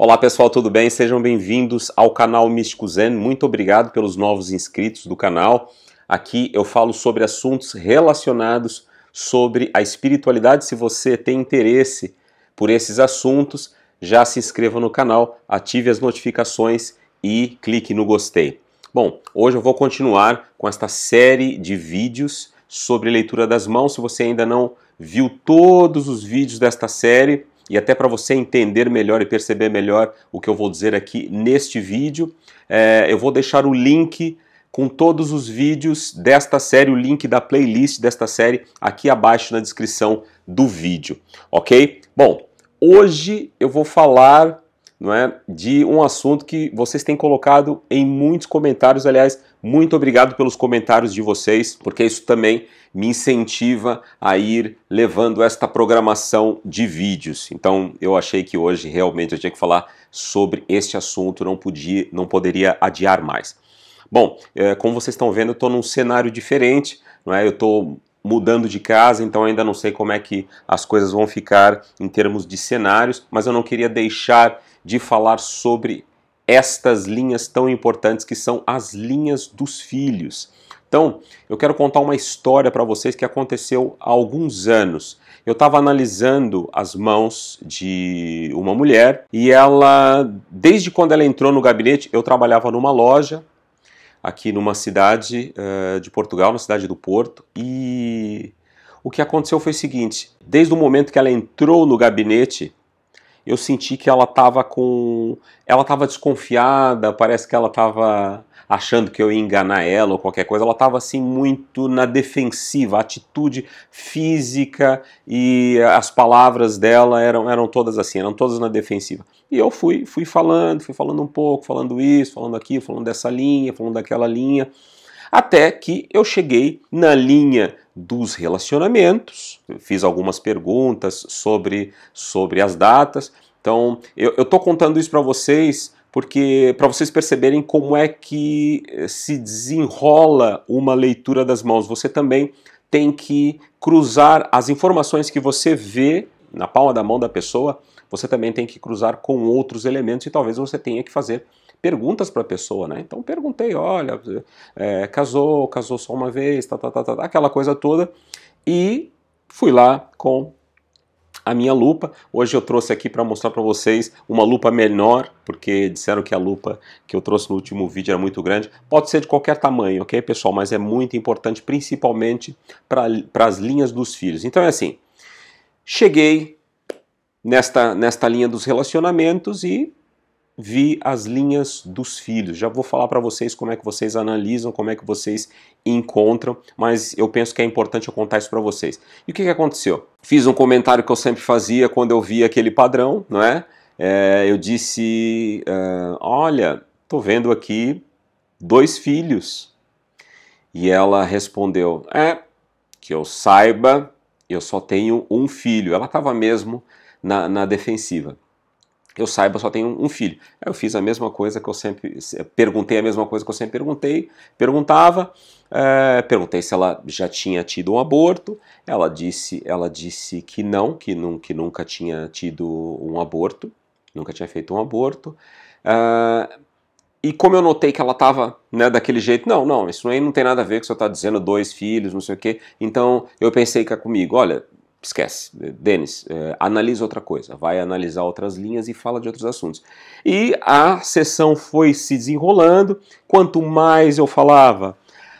Olá pessoal, tudo bem? Sejam bem-vindos ao canal Místico Zen. Muito obrigado pelos novos inscritos do canal. Aqui eu falo sobre assuntos relacionados sobre a espiritualidade. Se você tem interesse por esses assuntos, já se inscreva no canal, ative as notificações e clique no gostei. Bom, hoje eu vou continuar com esta série de vídeos sobre leitura das mãos. Se você ainda não viu todos os vídeos desta série, e até para você entender melhor e perceber melhor o que eu vou dizer aqui neste vídeo, é, eu vou deixar o link com todos os vídeos desta série, o link da playlist desta série aqui abaixo na descrição do vídeo, ok? Bom, hoje eu vou falar não é, de um assunto que vocês têm colocado em muitos comentários. Aliás, muito obrigado pelos comentários de vocês, porque isso também me incentiva a ir levando esta programação de vídeos. Então, eu achei que hoje realmente eu tinha que falar sobre este assunto, não podia, não poderia adiar mais. Bom, eh, como vocês estão vendo, eu estou num cenário diferente, não é? Eu estou mudando de casa, então ainda não sei como é que as coisas vão ficar em termos de cenários, mas eu não queria deixar de falar sobre estas linhas tão importantes que são as linhas dos filhos. Então, eu quero contar uma história para vocês que aconteceu há alguns anos. Eu estava analisando as mãos de uma mulher e ela, desde quando ela entrou no gabinete, eu trabalhava numa loja aqui numa cidade uh, de Portugal, na cidade do Porto, e o que aconteceu foi o seguinte: desde o momento que ela entrou no gabinete, eu senti que ela estava com, ela estava desconfiada, parece que ela estava achando que eu ia enganar ela ou qualquer coisa, ela estava assim muito na defensiva, a atitude física e as palavras dela eram, eram todas assim, eram todas na defensiva. E eu fui, fui falando, fui falando um pouco, falando isso, falando aquilo, falando dessa linha, falando daquela linha, até que eu cheguei na linha dos relacionamentos, fiz algumas perguntas sobre, sobre as datas. Então, eu estou contando isso para vocês porque para vocês perceberem como é que se desenrola uma leitura das mãos. Você também tem que cruzar as informações que você vê na palma da mão da pessoa você também tem que cruzar com outros elementos e talvez você tenha que fazer perguntas para a pessoa, né? Então perguntei, olha, é, casou, casou só uma vez, tá, tá, tá, tá, aquela coisa toda, e fui lá com a minha lupa. Hoje eu trouxe aqui para mostrar para vocês uma lupa menor, porque disseram que a lupa que eu trouxe no último vídeo era muito grande. Pode ser de qualquer tamanho, ok, pessoal? Mas é muito importante, principalmente para as linhas dos filhos. Então é assim, cheguei, nesta, nesta linha dos relacionamentos e vi as linhas dos filhos. Já vou falar para vocês como é que vocês analisam, como é que vocês encontram, mas eu penso que é importante eu contar isso para vocês. E o que, que aconteceu? Fiz um comentário que eu sempre fazia quando eu via aquele padrão, não é? é eu disse, uh, olha, tô vendo aqui dois filhos. E ela respondeu, é, que eu saiba, eu só tenho um filho. Ela estava mesmo na, na defensiva eu saiba, só tenho um filho. Eu fiz a mesma coisa que eu sempre. Perguntei a mesma coisa que eu sempre perguntei. Perguntava. É, perguntei se ela já tinha tido um aborto. Ela disse, ela disse que não, que, nu, que nunca tinha tido um aborto. Nunca tinha feito um aborto. É, e como eu notei que ela estava né, daquele jeito, não, não, isso aí não tem nada a ver com o que você está dizendo, dois filhos, não sei o quê. Então eu pensei cá é comigo, olha, esquece, Denis, é, analisa outra coisa, vai analisar outras linhas e fala de outros assuntos. E a sessão foi se desenrolando, quanto mais eu falava,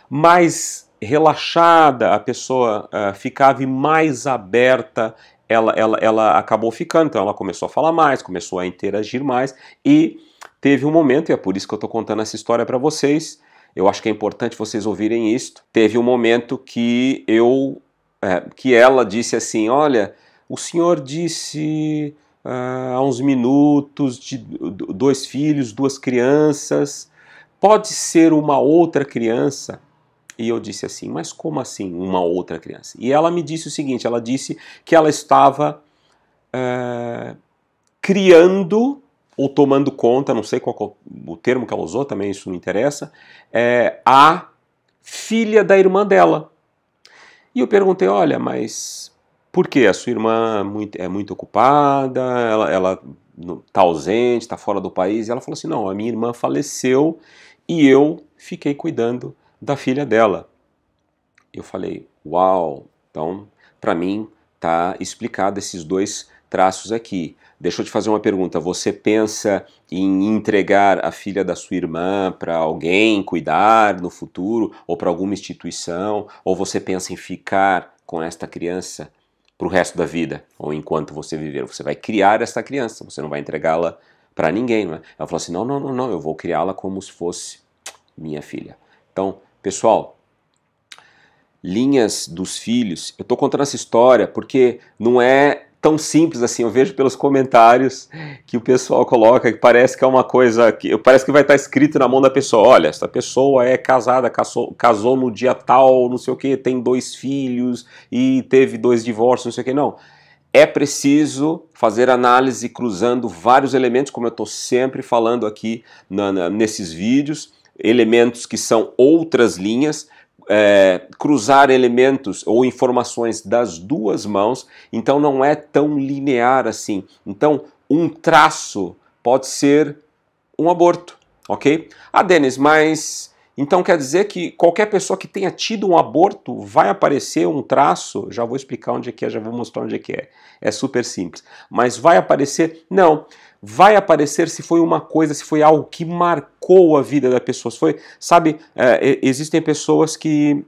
mais relaxada a pessoa uh, ficava e mais aberta ela, ela, ela acabou ficando, então ela começou a falar mais, começou a interagir mais e teve um momento, e é por isso que eu estou contando essa história para vocês, eu acho que é importante vocês ouvirem isto, teve um momento que eu é, que ela disse assim: Olha, o senhor disse ah, há uns minutos de dois filhos, duas crianças, pode ser uma outra criança? E eu disse assim: Mas como assim uma outra criança? E ela me disse o seguinte: ela disse que ela estava eh, criando ou tomando conta, não sei qual é o termo que ela usou, também isso não interessa, é, a filha da irmã dela. E eu perguntei: olha, mas por que a sua irmã é muito é ocupada? Ela, está ausente, está fora do país? E ela falou assim: não, a minha irmã faleceu e eu fiquei cuidando da filha dela. Eu falei: uau, então para mim está explicado esses dois traços aqui. Deixa eu te fazer uma pergunta. Você pensa em entregar a filha da sua irmã para alguém cuidar no futuro ou para alguma instituição? Ou você pensa em ficar com esta criança para o resto da vida ou enquanto você viver? Você vai criar esta criança, você não vai entregá-la para ninguém, não é? Ela falou assim: não, não, não, não, eu vou criá-la como se fosse minha filha. Então, pessoal, linhas dos filhos. Eu estou contando essa história porque não é tão simples assim. Eu vejo pelos comentários que o pessoal coloca que parece que é uma coisa que parece que vai estar escrito na mão da pessoa. Olha, essa pessoa é casada, casou, casou no dia tal, não sei o que, tem dois filhos e teve dois divórcios, não sei o que. Não. É preciso fazer análise cruzando vários elementos, como eu estou sempre falando aqui na, na, nesses vídeos, elementos que são outras linhas é, cruzar elementos ou informações das duas mãos, então não é tão linear assim. Então, um traço pode ser um aborto, ok? Ah, Denis, mas então quer dizer que qualquer pessoa que tenha tido um aborto vai aparecer um traço? Já vou explicar onde é que é, já vou mostrar onde é que é. É super simples. Mas vai aparecer? Não. Não vai aparecer se foi uma coisa, se foi algo que marcou a vida da pessoa. Se foi, sabe, é, existem pessoas que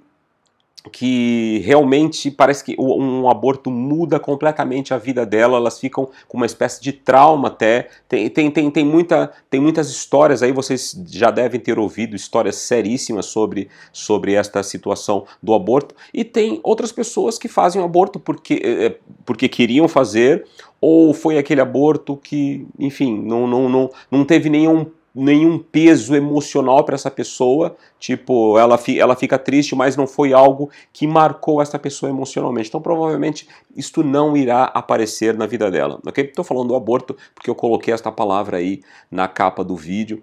que realmente parece que um aborto muda completamente a vida dela, elas ficam com uma espécie de trauma até. Tem, tem, tem, tem, muita, tem muitas histórias aí, vocês já devem ter ouvido histórias seríssimas sobre, sobre esta situação do aborto. E tem outras pessoas que fazem o aborto porque, eh, eh, porque queriam fazer, ou foi aquele aborto que, enfim, não, não, não, não teve nenhum nenhum peso emocional para essa pessoa, tipo, ela, fi, ela fica triste, mas não foi algo que marcou essa pessoa emocionalmente. Então, provavelmente, isto não irá aparecer na vida dela, ok? Estou falando do aborto porque eu coloquei esta palavra aí na capa do vídeo,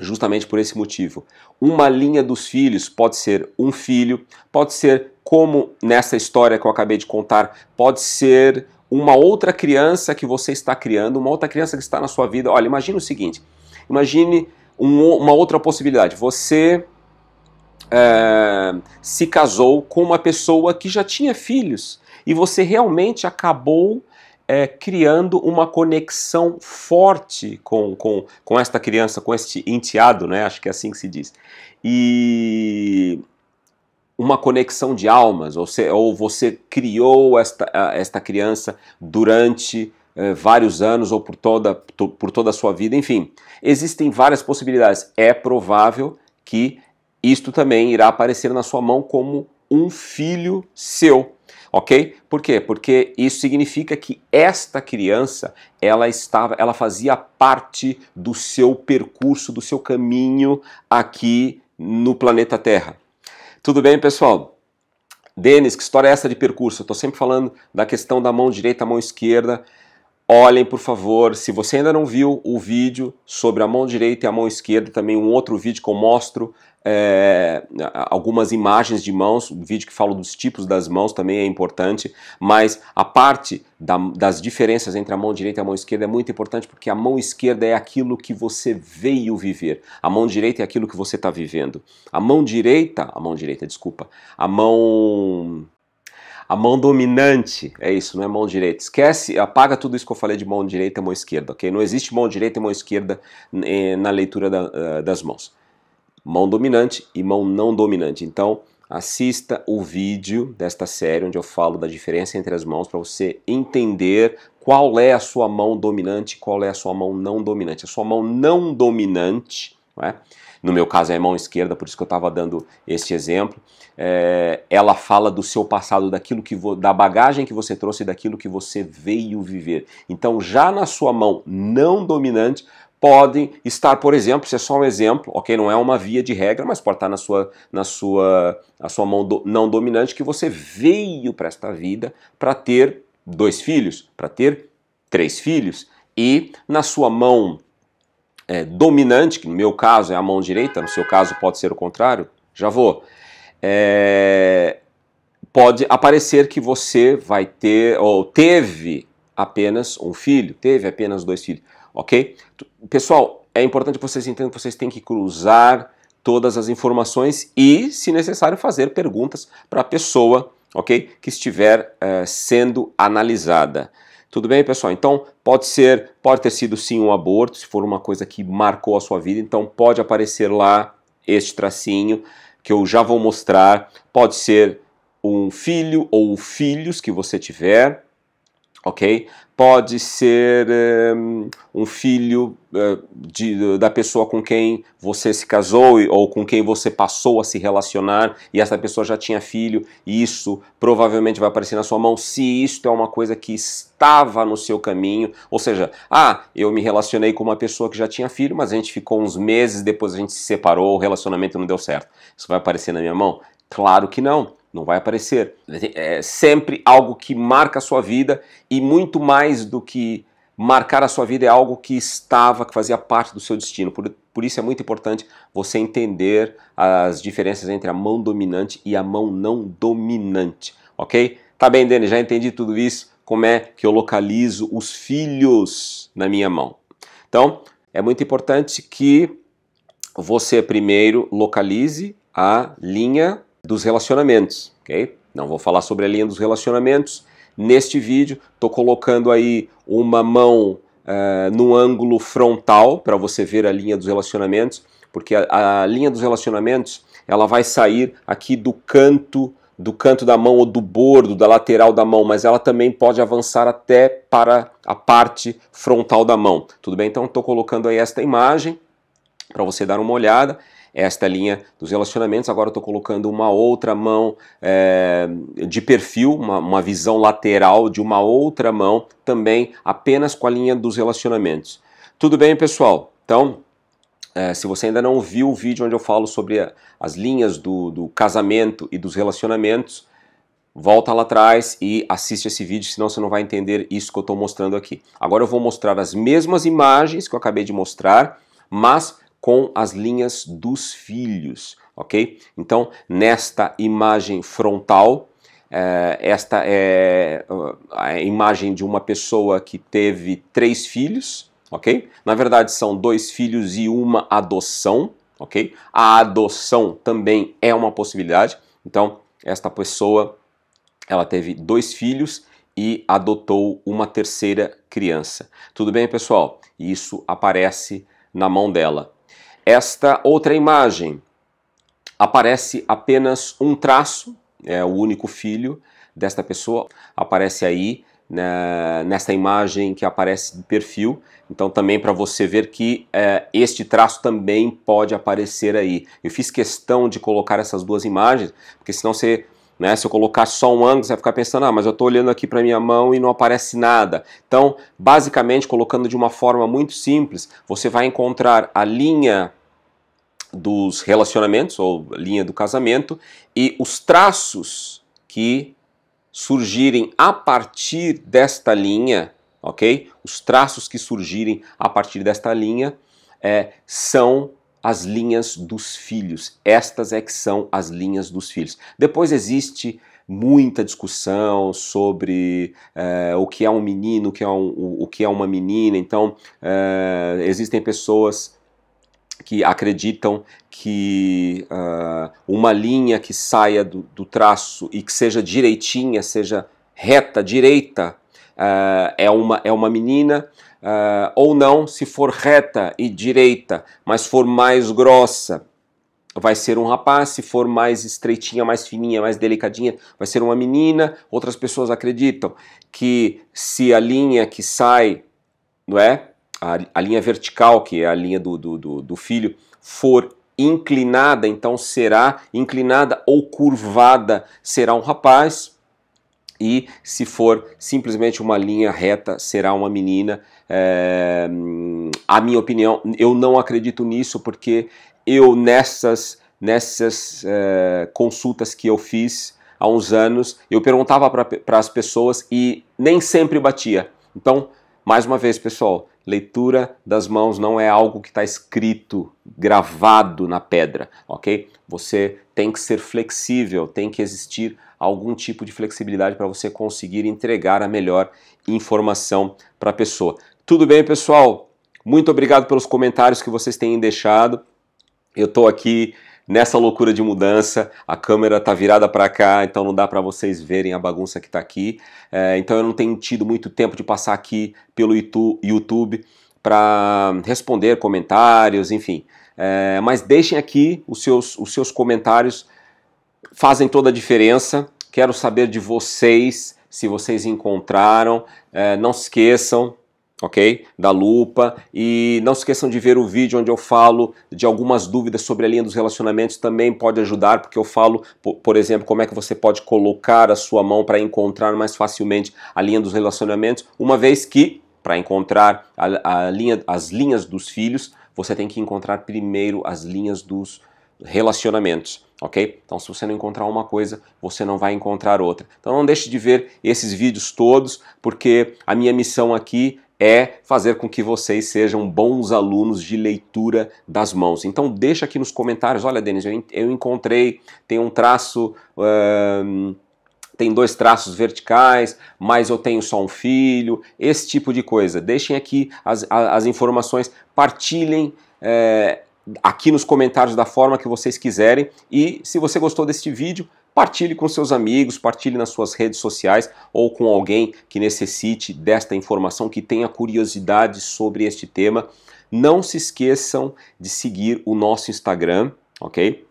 justamente por esse motivo. Uma linha dos filhos pode ser um filho, pode ser como nessa história que eu acabei de contar, pode ser uma outra criança que você está criando, uma outra criança que está na sua vida. Olha, imagina o seguinte, Imagine um, uma outra possibilidade. Você é, se casou com uma pessoa que já tinha filhos e você realmente acabou é, criando uma conexão forte com, com, com esta criança, com este enteado, né? acho que é assim que se diz. E uma conexão de almas, ou, se, ou você criou esta, esta criança durante eh, vários anos ou por toda, por toda a sua vida, enfim. Existem várias possibilidades. É provável que isto também irá aparecer na sua mão como um filho seu, ok? Por quê? Porque isso significa que esta criança ela estava, ela fazia parte do seu percurso, do seu caminho aqui no planeta Terra. Tudo bem, pessoal? Denis, que história é essa de percurso? Eu estou sempre falando da questão da mão direita, mão esquerda. Olhem, por favor, se você ainda não viu o vídeo sobre a mão direita e a mão esquerda, também um outro vídeo que eu mostro é, algumas imagens de mãos, um vídeo que fala dos tipos das mãos também é importante, mas a parte da, das diferenças entre a mão direita e a mão esquerda é muito importante porque a mão esquerda é aquilo que você veio viver, a mão direita é aquilo que você está vivendo. A mão direita, a mão direita, desculpa, a mão a mão dominante é isso, não é mão direita. Esquece, apaga tudo isso que eu falei de mão direita e mão esquerda, ok? Não existe mão direita e mão esquerda eh, na leitura da, eh, das mãos. Mão dominante e mão não dominante. Então, assista o vídeo desta série onde eu falo da diferença entre as mãos para você entender qual é a sua mão dominante e qual é a sua mão não dominante. A sua mão não dominante, não é? no meu caso é a mão esquerda, por isso que eu estava dando esse exemplo, é, ela fala do seu passado, daquilo que vo, da bagagem que você trouxe, daquilo que você veio viver. Então, já na sua mão não dominante, podem estar, por exemplo, isso é só um exemplo, ok? Não é uma via de regra, mas pode estar na sua, na sua, a sua mão do, não dominante que você veio para esta vida para ter dois filhos, para ter três filhos. E na sua mão é, dominante, que no meu caso é a mão direita, no seu caso pode ser o contrário, já vou. É, pode aparecer que você vai ter ou teve apenas um filho, teve apenas dois filhos, ok? Pessoal, é importante que vocês entendam que vocês têm que cruzar todas as informações e, se necessário, fazer perguntas para a pessoa, ok? Que estiver eh, sendo analisada. Tudo bem, pessoal? Então, pode ser, pode ter sido sim um aborto, se for uma coisa que marcou a sua vida, então pode aparecer lá este tracinho que eu já vou mostrar. Pode ser um filho ou filhos que você tiver, ok? Pode ser um, um filho uh, de, da pessoa com quem você se casou ou com quem você passou a se relacionar e essa pessoa já tinha filho e isso provavelmente vai aparecer na sua mão se isto é uma coisa que estava no seu caminho, ou seja, ah, eu me relacionei com uma pessoa que já tinha filho, mas a gente ficou uns meses, depois a gente se separou, o relacionamento não deu certo. Isso vai aparecer na minha mão? Claro que não não vai aparecer. É, é sempre algo que marca a sua vida e muito mais do que marcar a sua vida é algo que estava, que fazia parte do seu destino. Por, por isso é muito importante você entender as diferenças entre a mão dominante e a mão não dominante, ok? Tá bem, Dani, já entendi tudo isso. Como é que eu localizo os filhos na minha mão? Então, é muito importante que você primeiro localize a linha dos relacionamentos, ok? Não vou falar sobre a linha dos relacionamentos neste vídeo. Estou colocando aí uma mão uh, eh, no ângulo frontal para você ver a linha dos relacionamentos, porque a, a linha dos relacionamentos ela vai sair aqui do canto do canto da mão ou do bordo da lateral da mão, mas ela também pode avançar até para a parte frontal da mão. Tudo bem? Então estou colocando aí esta imagem para você dar uma olhada esta linha dos relacionamentos. Agora eu estou colocando uma outra mão é, de perfil, uma, uma visão lateral de uma outra mão, também apenas com a linha dos relacionamentos. Tudo bem, pessoal? Então, é, se você ainda não viu o vídeo onde eu falo sobre a, as linhas do, do, casamento e dos relacionamentos, volta lá atrás e assiste esse vídeo, senão você não vai entender isso que eu estou mostrando aqui. Agora eu vou mostrar as mesmas imagens que eu acabei de mostrar, mas com as linhas dos filhos, ok? Então, nesta imagem frontal, é, esta é a imagem de uma pessoa que teve três filhos, ok? Na verdade, são dois filhos e uma adoção, ok? A adoção também é uma possibilidade. Então, esta pessoa, ela teve dois filhos e adotou uma terceira criança. Tudo bem, pessoal? Isso aparece na mão dela. Esta outra imagem aparece apenas um traço, é o único filho desta pessoa, aparece aí né, nesta imagem que aparece de perfil, então também para você ver que é, este traço também pode aparecer aí. Eu fiz questão de colocar essas duas imagens, porque senão você né? Se eu colocar só um ângulo, você vai ficar pensando, ah, mas eu estou olhando aqui para minha mão e não aparece nada. Então, basicamente, colocando de uma forma muito simples, você vai encontrar a linha dos relacionamentos ou linha do casamento e os traços que surgirem a partir desta linha, ok? Os traços que surgirem a partir desta linha é, são as linhas dos filhos. Estas é que são as linhas dos filhos. Depois existe muita discussão sobre é, o que é um menino, o que é, um, o, o que é uma menina. Então é, existem pessoas que acreditam que uh, uma linha que saia do, do, traço e que seja direitinha, seja reta, direita, uh, é, uma, é uma menina, uh, ou não, se for reta e direita, mas for mais grossa, vai ser um rapaz, se for mais estreitinha, mais fininha, mais delicadinha, vai ser uma menina. Outras pessoas acreditam que se a linha que sai, não é? a, a linha vertical, que é a linha do, do, do, do filho, for inclinada, então será inclinada ou curvada, será um rapaz. E se for simplesmente uma linha reta, será uma menina. É, a minha opinião, eu não acredito nisso, porque eu nessas, nessas é, consultas que eu fiz há uns anos, eu perguntava para as pessoas e nem sempre batia. Então, mais uma vez, pessoal, Leitura das mãos não é algo que está escrito, gravado na pedra, ok? Você tem que ser flexível, tem que existir algum tipo de flexibilidade para você conseguir entregar a melhor informação para a pessoa. Tudo bem, pessoal? Muito obrigado pelos comentários que vocês têm deixado. Eu estou aqui Nessa loucura de mudança, a câmera tá virada para cá, então não dá para vocês verem a bagunça que tá aqui. É, então eu não tenho tido muito tempo de passar aqui pelo YouTube para responder comentários, enfim. É, mas deixem aqui os seus, os seus comentários, fazem toda a diferença. Quero saber de vocês, se vocês encontraram. É, não se esqueçam, ok? Da lupa. E não se esqueçam de ver o vídeo onde eu falo de algumas dúvidas sobre a linha dos relacionamentos, também pode ajudar, porque eu falo, por exemplo, como é que você pode colocar a sua mão para encontrar mais facilmente a linha dos relacionamentos, uma vez que, para encontrar a, a linha, as linhas dos filhos, você tem que encontrar primeiro as linhas dos relacionamentos ok? Então, se você não encontrar uma coisa, você não vai encontrar outra. Então, não deixe de ver esses vídeos todos, porque a minha missão aqui é fazer com que vocês sejam bons alunos de leitura das mãos. Então deixa aqui nos comentários, olha Denis, eu, encontrei, tem um traço... tem dois traços verticais, mas eu tenho só um filho, esse tipo de coisa. Deixem aqui as, as informações, partilhem é, aqui nos comentários da forma que vocês quiserem. E se você gostou deste vídeo, Partilhe com seus amigos, partilhe nas suas redes sociais ou com alguém que necessite desta informação, que tenha curiosidade sobre este tema. Não se esqueçam de seguir o nosso Instagram, ok?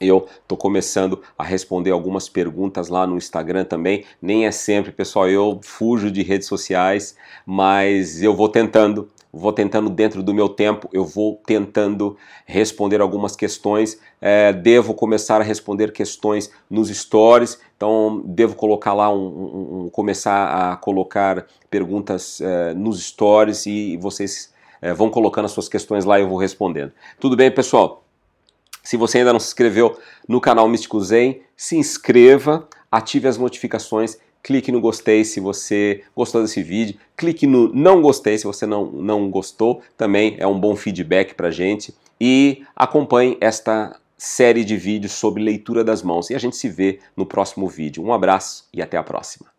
Eu estou começando a responder algumas perguntas lá no Instagram também. Nem é sempre, pessoal, eu fujo de redes sociais, mas eu vou tentando, vou tentando dentro do meu tempo, eu vou tentando responder algumas questões. É, devo começar a responder questões nos stories, então devo colocar lá um, um, um começar a colocar perguntas é, nos stories e vocês é, vão colocando as suas questões lá e eu vou respondendo. Tudo bem, pessoal? Se você ainda não se inscreveu no canal Místico Zen, se inscreva, ative as notificações clique no gostei se você gostou desse vídeo, clique no não gostei se você não, não gostou, também é um bom feedback para gente e acompanhe esta série de vídeos sobre leitura das mãos e a gente se vê no próximo vídeo. Um abraço e até a próxima.